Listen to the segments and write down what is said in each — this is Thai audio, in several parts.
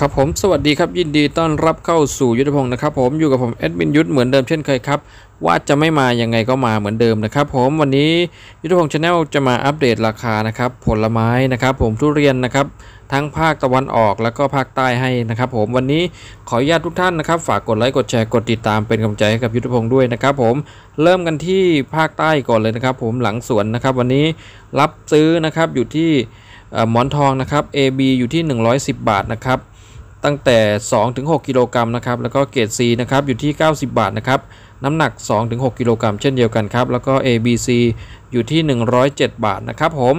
ครับผมสวัสดีครับยินดีต้อนรับเข้าสู่ยุทธพงศ์นะครับผมอยู่กับผมแอดมินยุทธเหมือนเดิมเช่นเคยครับว่าจะไม่มายังไงก็มาเหมือนเดิมนะครับ ผมวันนี้ยุทธพงศ์ชาแนลจะมาอัปเดตราคานะครับผลไม้นะครับ ผมทุเรียนนะครับทั้งภาคตะวันออกแล้วก็ภาคใต้ให้นะครับผมวันนี้ขออนุญาตทุกท่านนะครับ ฝากกดไลค์กดแชร์กดติดตามเป็นกำลังใจให้กับยุทธพงศ์ด้วยนะครับผมเริ่มกันที่ภาคใต้ก่อนเลยนะครับ ผมหลังสวนนะครับ วันนี้รับซื้อนะครับอยู่ที่หมอนทองนะครับ AB อยู่ที่ 110 บาทนะครับ ตั้งแต่ 2-6กิโลกรัมนะครับ แล้วก็เกรด C นะครับ อยู่ที่90 บาทนะครับ น้ำหนัก2-6กิโลกรัมเช่นเดียวกันครับ แล้วก็ ABC อยู่ที่107 บาทนะครับ ผม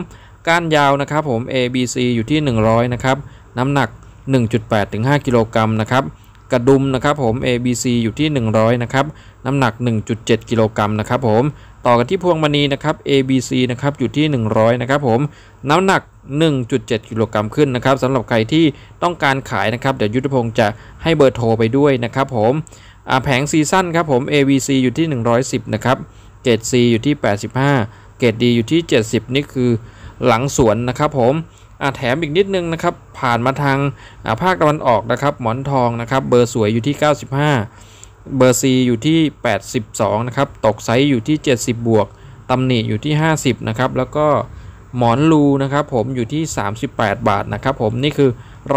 ก้านยาวนะครับ ผม ABC อยู่ที่ 100นะครับ น้ำหนัก 1.8-5กิโลกรัมนะครับกระดุมนะครับผม ABC อยู่ที่ 100นะครับ น้ำหนัก 1.7 กิโลกรัมนะครับผม ต่อกันที่พวงมณีนะครับ ABC นะครับ อยู่ที่ 100นะครับผม น้ำหนัก 1.7กิโลกรัมขึ้น นะครับสำหรับใครที่ต้องการขายนะครับ เดี๋ยวยุทธพงศ์จะให้เบอร์โทรไปด้วยนะครับผมแผงซีซั่น ครับผม ABC อยู่ที่110นะครับ เกรด C อยู่ที่ 85 เกรด D อยู่ที่ 70 นี่คือหลังสวนนะครับผมแถมอีกนิดนึงนะครับผ่านมาทางภาคตะวันออกนะครับหมอนทองนะครับ เบอร์สวยอยู่ที่ 95 เบอร์ซีอยู่ที่ 82 นะครับตกไซส์อยู่ที่ 70 บวกตำหนิอยู่ที่ 50 นะครับแล้วก็หมอนลูนะครับผมอยู่ที่ 38 บาทนะครับ ผมนี่คือ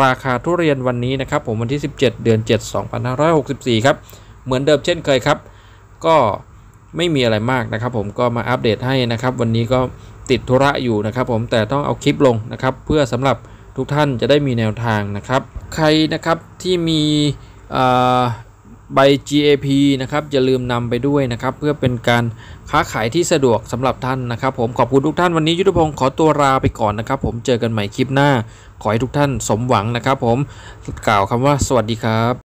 ราคาทุเรียนวันนี้นะครับ ผมวันที่ 17 เดือน7 2564ครับเหมือนเดิมเช่นเคยครับ ก็ไม่มีอะไรมากนะครับ ผมก็มาอัปเดตให้นะครับวันนี้ก็ติดธุระอยู่ นะ ครับผมแต่ต้องเอาคลิปลง นะ ครับ เพื่อ สำหรับทุกท่านจะได้มีแนวทางนะครับ ใครนะครับที่มีใบ GAP นะครับอย่าลืมนำไปด้วยนะครับเพื่อเป็นการค้าขายที่สะดวกสำหรับท่านนะครับผมขอบคุณทุกท่านวันนี้ยุทธพงศ์ขอตัวลาไปก่อนนะครับ ผมเจอกันใหม่คลิปหน้า ขอให้ทุกท่านสมหวังนะครับ ผมกล่าวคำว่าสวัสดีครับ